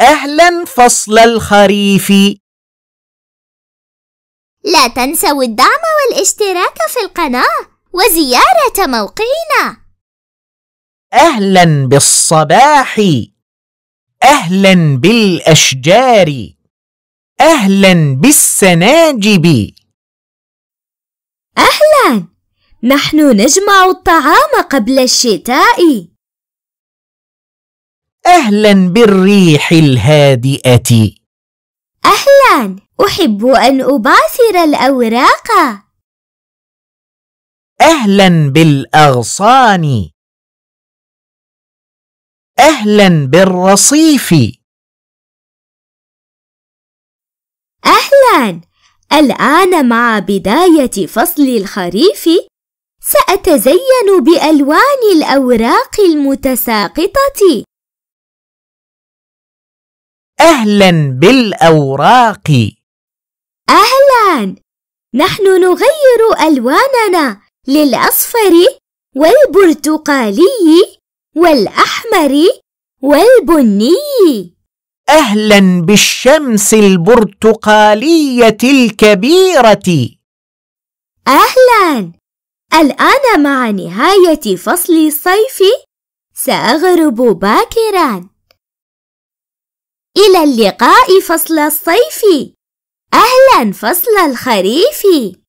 أهلا فصل الخريف لا تنسوا الدعم والاشتراك في القناة وزيارة موقعنا أهلا بالصباح أهلا بالأشجار أهلا بالسناجب أهلا نحن نجمع الطعام قبل الشتاء أهلا بالريح الهادئة أهلا أحب أن أبعثر الأوراق أهلا بالأغصان أهلا بالرصيف أهلا الآن مع بداية فصل الخريف سأتزين بألوان الأوراق المتساقطة أهلا بالأوراق أهلا نحن نغير ألواننا للأصفر والبرتقالي والأحمر والبني أهلا بالشمس البرتقالية الكبيرة أهلا الآن مع نهاية فصل الصيف سأغرب باكراً إلى اللقاء فصل الصيف أهلا فصل الخريف